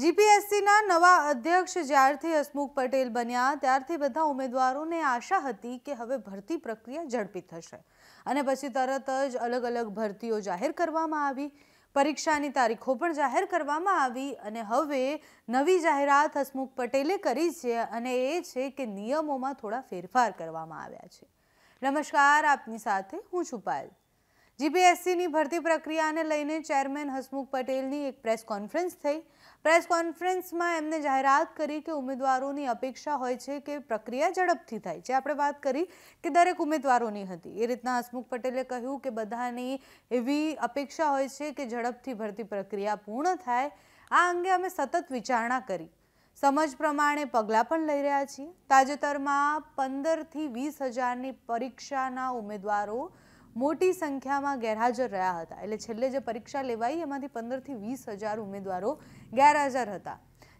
જીપીએસસીના નવા અધ્યક્ષ જ્યારથી હસમુખ પટેલ બન્યા ત્યારથી બધા ઉમેદવારોને આશા હતી કે હવે ભરતી પ્રક્રિયા ઝડપી થશે અને પછી તરત જ અલગ અલગ ભરતીઓ જાહેર કરવામાં આવી પરીક્ષાની તારીખો પણ જાહેર કરવામાં આવી અને હવે નવી જાહેરાત હસમુખ પટેલે કરી છે અને એ છે કે નિયમોમાં થોડા ફેરફાર કરવામાં આવ્યા છે નમસ્કાર આપની સાથે હું છું પાયલ જીપીએસસીની ભરતી પ્રક્રિયાને લઈને ચેરમેન હસમુખ પટેલની એક પ્રેસ કોન્ફરન્સ થઈ પ્રેસ કોન્ફરન્સમાં એમને જાહેરાત કરી કે ઉમેદવારોની અપેક્ષા હોય છે કે પ્રક્રિયા ઝડપથી થાય જે આપણે વાત કરી કે દરેક ઉમેદવારોની હતી એ રીતના હસમુખ પટેલે કહ્યું કે બધાની એવી અપેક્ષા હોય છે કે ઝડપથી ભરતી પ્રક્રિયા પૂર્ણ થાય આ અંગે અમે સતત વિચારણા કરી સમજ પ્રમાણે પગલાં પણ લઈ રહ્યા છીએ તાજેતરમાં પંદરથી વીસ હજારની પરીક્ષાના ઉમેદવારો મોટી સંખ્યામાં ગેરહાજર રહ્યા હતા એટલે છેલ્લે જે પરીક્ષા લેવાઈ એમાંથી પંદરથી વીસ હજાર ઉમેદવારો ગેરહાજર હતા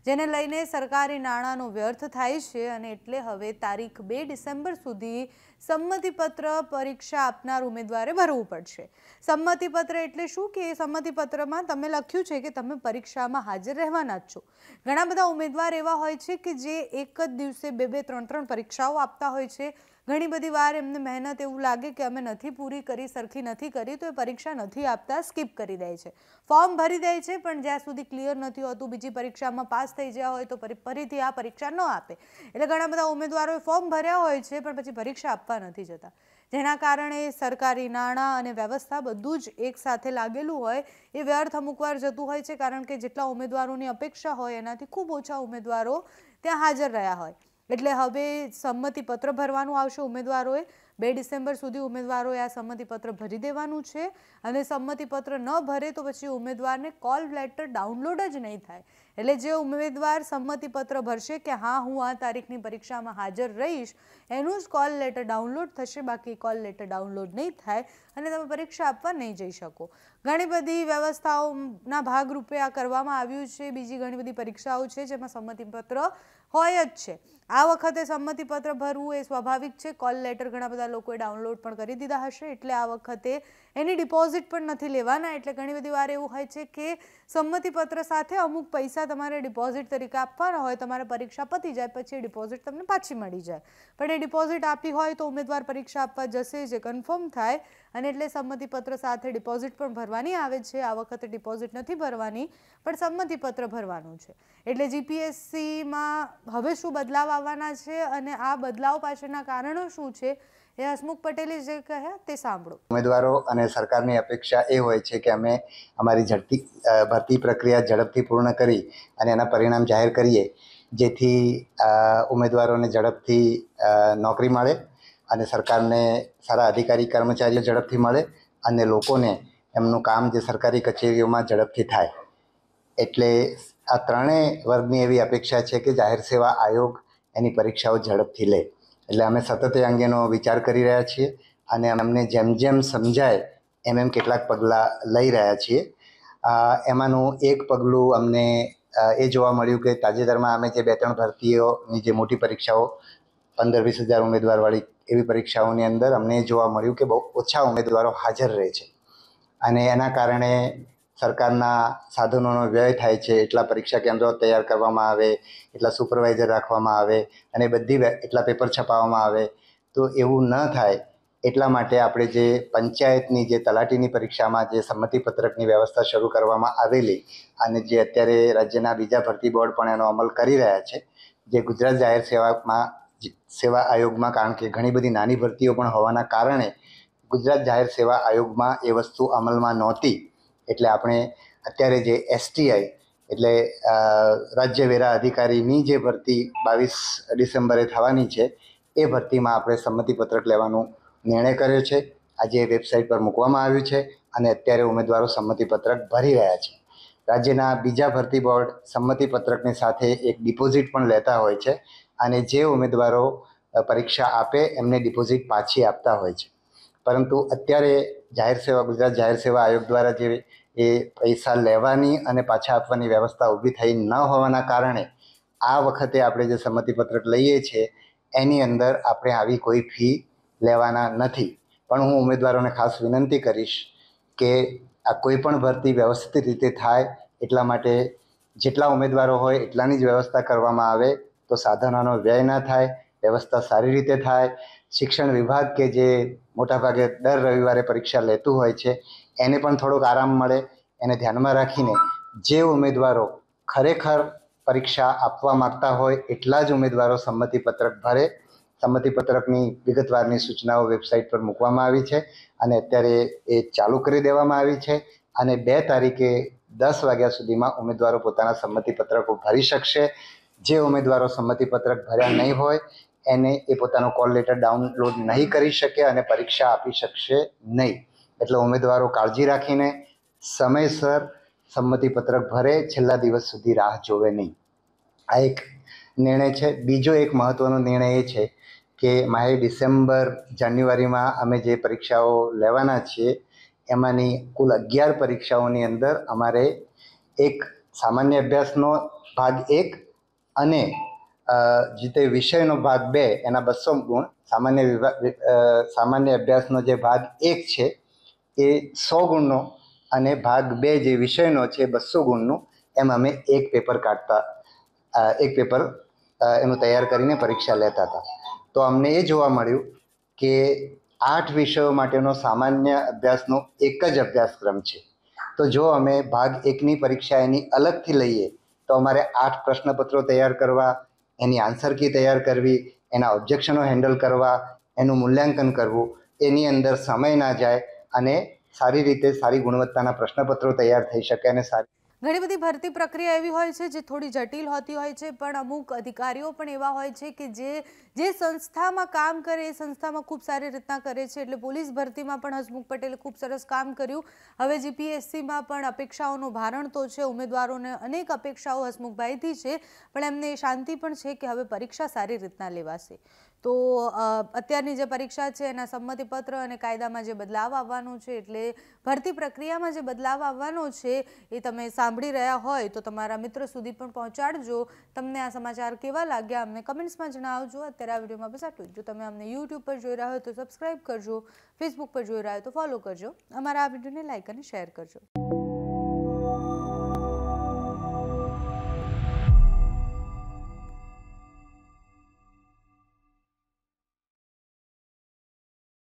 જેને લઈને સરકારી નાણાંનો વ્યર્થ થાય છે અને એટલે હવે તારીખ બે ડિસેમ્બર સુધી સંમતિપત્ર પરીક્ષા આપનાર ઉમેદવારે ભરવું પડશે સંમતિપત્ર એટલે શું કે સંમતિપત્રમાં તમે લખ્યું છે કે તમે પરીક્ષામાં હાજર રહેવાના જ છો ઘણા બધા ઉમેદવાર એવા હોય છે કે જે એક જ દિવસે બે બે ત્રણ ત્રણ પરીક્ષાઓ આપતા હોય છે ઘણી બધી વાર એમને મહેનત એવું લાગે કે અમે નથી પૂરી કરી સરખી નથી કરી તો એ પરીક્ષા નથી આપતા સ્કીપ કરી દે છે ફોર્મ ભરી દે છે પણ જ્યાં સુધી ક્લિયર નથી હોતું બીજી પરીક્ષામાં પાસ થઈ ગયા હોય તો ફરીથી આ પરીક્ષા ન આપે એટલે ઘણા બધા ઉમેદવારોએ ફોર્મ ભર્યા હોય છે પણ પછી પરીક્ષા આપવા નથી જતા જેના કારણે સરકારી નાણાં અને વ્યવસ્થા બધું જ એકસાથે લાગેલું હોય એ વ્યર્થ અમુકવાર જતું હોય છે કારણ કે જેટલા ઉમેદવારોની અપેક્ષા હોય એનાથી ખૂબ ઓછા ઉમેદવારો ત્યાં હાજર રહ્યા હોય એટલે હવે સંમતિપત્ર ભરવાનું આવશે ઉમેદવારોએ બે ડિસેમ્બર સુધી ઉમેદવારોએ આ સંમતિપત્ર ભરી દેવાનું છે અને સંમતિપત્ર ન ભરે તો પછી ઉમેદવારને કોલ લેટર ડાઉનલોડ જ નહીં થાય એટલે જે ઉમેદવાર સંમતિપત્ર ભરશે કે હા હું આ તારીખની પરીક્ષામાં હાજર રહીશ એનું જ કોલ લેટર ડાઉનલોડ થશે બાકી કોલ લેટર ડાઉનલોડ નહીં થાય અને તમે પરીક્ષા આપવા નહીં જઈ શકો ઘણી બધી વ્યવસ્થાઓના ભાગરૂપે આ કરવામાં આવ્યું છે બીજી ઘણી બધી પરીક્ષાઓ છે જેમાં સંમતિપત્ર હોય જ છે આ વખતે સંમતિપત્ર ભરવું એ સ્વાભાવિક છે કોલ લેટર ઘણા બધા લોકોએ ડાઉનલોડ પણ કરી દીધા હશે એટલે આ વખતે એની ડિપોઝિટ પણ નથી લેવાના એટલે ઘણી બધી વાર એવું હોય છે કે સંમતિપત્ર સાથે અમુક પૈસા પૈસા તમારે ડિપોઝિટ તરીકે આપવાના હોય તમારે પરીક્ષા પતી જાય પછી એ ડિપોઝિટ તમને પાછી મળી જાય પણ એ ડિપોઝિટ આપી હોય તો ઉમેદવાર પરીક્ષા આપવા જશે જે કન્ફર્મ થાય અને એટલે સંમતિપત્ર સાથે ડિપોઝિટ પણ ભરવાની આવે છે આ વખતે ડિપોઝિટ નથી ભરવાની પણ સંમતિપત્ર ભરવાનું છે એટલે જીપીએસસીમાં હવે શું બદલાવ આવવાના છે અને આ બદલાવ પાછળના કારણો શું છે એ હસમુખ પટેલે જે કહ્યા તે સાંભળો ઉમેદવારો અને સરકારની અપેક્ષા એ હોય છે કે અમે અમારી ઝડપી ભરતી પ્રક્રિયા ઝડપથી પૂર્ણ કરી અને એના પરિણામ જાહેર કરીએ જેથી ઉમેદવારોને ઝડપથી નોકરી મળે અને સરકારને સારા અધિકારી કર્મચારીઓ ઝડપથી મળે અને લોકોને એમનું કામ જે સરકારી કચેરીઓમાં ઝડપથી થાય એટલે આ ત્રણેય વર્ગની એવી અપેક્ષા છે કે જાહેર સેવા આયોગ એની પરીક્ષાઓ ઝડપથી લે એટલે અમે સતત એ અંગેનો વિચાર કરી રહ્યા છીએ અને અમને જેમ જેમ સમજાય એમ એમ કેટલાક પગલાં લઈ રહ્યા છીએ એમાંનું એક પગલું અમને એ જોવા મળ્યું કે તાજેતરમાં અમે જે બે ત્રણ ભરતીઓની જે મોટી પરીક્ષાઓ પંદર વીસ હજાર ઉમેદવારવાળી એવી પરીક્ષાઓની અંદર અમને જોવા મળ્યું કે બહુ ઓછા ઉમેદવારો હાજર રહે છે અને એના કારણે સરકારના સાધનોનો વ્યય થાય છે એટલા પરીક્ષા કેન્દ્રો તૈયાર કરવામાં આવે એટલા સુપરવાઇઝર રાખવામાં આવે અને બધી એટલા પેપર છપાવવામાં આવે તો એવું ન થાય એટલા માટે આપણે જે પંચાયતની જે તલાટીની પરીક્ષામાં જે સંમતિપત્રકની વ્યવસ્થા શરૂ કરવામાં આવેલી અને જે અત્યારે રાજ્યના બીજા ભરતી બોર્ડ પણ એનો અમલ કરી રહ્યા છે જે ગુજરાત જાહેર સેવામાં સેવા આયોગમાં કારણ કે ઘણી બધી નાની ભરતીઓ પણ હોવાના કારણે ગુજરાત જાહેર સેવા આયોગમાં એ વસ્તુ અમલમાં નહોતી એટલે આપણે અત્યારે જે એસટીઆઈ એટલે રાજ્ય વેરા અધિકારીની જે ભરતી બાવીસ ડિસેમ્બરે થવાની છે એ ભરતીમાં આપણે સંમતિપત્રક લેવાનો નિર્ણય કર્યો છે આજે વેબસાઇટ પર મૂકવામાં આવ્યું છે અને અત્યારે ઉમેદવારો સંમતિપત્રક ભરી રહ્યા છે રાજ્યના બીજા ભરતી બોર્ડ સંમતિપત્રકની સાથે એક ડિપોઝિટ પણ લેતા હોય છે અને જે ઉમેદવારો પરીક્ષા આપે એમને ડિપોઝિટ પાછી આપતા હોય છે પરંતુ અત્યારે જાહેર સેવા ગુજરાત જાહેર સેવા આયોગ દ્વારા જે એ પૈસા લેવાની અને પાછા આપવાની વ્યવસ્થા ઊભી થઈ ન હોવાના કારણે આ વખતે આપણે જે સંમતિપત્રક લઈએ છીએ એની અંદર આપણે આવી કોઈ ફી લેવાના નથી પણ હું ઉમેદવારોને ખાસ વિનંતી કરીશ કે આ કોઈપણ ભરતી વ્યવસ્થિત રીતે થાય એટલા માટે જેટલા ઉમેદવારો હોય એટલાની જ વ્યવસ્થા કરવામાં આવે તો સાધનોનો વ્યય ના થાય વ્યવસ્થા સારી રીતે થાય શિક્ષણ વિભાગ કે જે મોટાભાગે દર રવિવારે પરીક્ષા લેતું હોય છે એને પણ થોડોક આરામ મળે એને ધ્યાનમાં રાખીને જે ઉમેદવારો ખરેખર પરીક્ષા આપવા માગતા હોય એટલા જ ઉમેદવારો સંમતિપત્રક ભરે સંમતિપત્રકની વિગતવારની સૂચનાઓ વેબસાઇટ પર મૂકવામાં આવી છે અને અત્યારે એ ચાલુ કરી દેવામાં આવી છે અને બે તારીખે દસ વાગ્યા સુધીમાં ઉમેદવારો પોતાના સંમતિપત્રકો ભરી શકશે જે ઉમેદવારો સંમતિપત્રક ભર્યા નહીં હોય એને એ પોતાનો કોલ લેટર ડાઉનલોડ નહીં કરી શકે અને પરીક્ષા આપી શકશે નહીં એટલે ઉમેદવારો કાળજી રાખીને સમયસર સંમતિપત્રક ભરે છેલ્લા દિવસ સુધી રાહ જોવે નહીં આ એક નિર્ણય છે બીજો એક મહત્ત્વનો નિર્ણય એ છે કે મારે ડિસેમ્બર જાન્યુઆરીમાં અમે જે પરીક્ષાઓ લેવાના છીએ એમાંની કુલ અગિયાર પરીક્ષાઓની અંદર અમારે એક સામાન્ય અભ્યાસનો ભાગ એક અને જે તે વિષયનો ભાગ બે એના બસો ગુણ સામાન્ય વિભાગ સામાન્ય અભ્યાસનો જે ભાગ એક છે એ સો ગુણનો અને ભાગ બે જે વિષયનો છે બસો ગુણનો એમ અમે એક પેપર કાઢતા એક પેપર એનું તૈયાર કરીને પરીક્ષા લેતા હતા તો અમને એ જોવા મળ્યું કે આઠ વિષયો માટેનો સામાન્ય અભ્યાસનો એક જ અભ્યાસક્રમ છે તો જો અમે ભાગ એકની પરીક્ષા એની અલગથી લઈએ તો અમારે આઠ પ્રશ્નપત્રો તૈયાર કરવા એની આન્સર કી તૈયાર કરવી એના ઓબ્જેક્શનો હેન્ડલ કરવા એનું મૂલ્યાંકન કરવું એની અંદર સમય ના જાય અને સારી રીતે સારી ગુણવત્તાના પ્રશ્નપત્રો તૈયાર થઈ શકે અને સારી ઘણી બધી ભરતી પ્રક્રિયા એવી હોય છે જે થોડી જટિલ હોતી હોય છે પણ અમુક અધિકારીઓ પણ એવા હોય છે કે જે જે સંસ્થામાં કામ કરે એ સંસ્થામાં ખૂબ સારી રીતના કરે છે એટલે પોલીસ ભરતીમાં પણ હસમુખ પટેલે ખૂબ સરસ કામ કર્યું હવે જીપીએસસીમાં પણ અપેક્ષાઓનું ભારણ તો છે ઉમેદવારોને અનેક અપેક્ષાઓ હસમુખભાઈથી છે પણ એમને શાંતિ પણ છે કે હવે પરીક્ષા સારી રીતના લેવાશે તો અત્યારની જે પરીક્ષા છે એના સંમતિપત્ર અને કાયદામાં જે બદલાવ આવવાનો છે એટલે ભરતી પ્રક્રિયામાં જે બદલાવ આવવાનો છે એ તમે સાંભળી રહ્યા હોય તો તમારા મિત્ર સુધી પણ પહોંચાડજો તમને આ સમાચાર કેવા લાગ્યા અમને કમેન્ટ્સમાં જણાવજો અત્યારે આ વિડીયોમાં બસ આટલું જો તમે અમને યુટ્યુબ પર જોઈ રહ્યા હોય તો સબસ્ક્રાઈબ કરજો ફેસબુક પર જોઈ રહ્યા હોય તો ફોલો કરજો અમારા આ વિડીયોને લાઇક અને શેર કરજો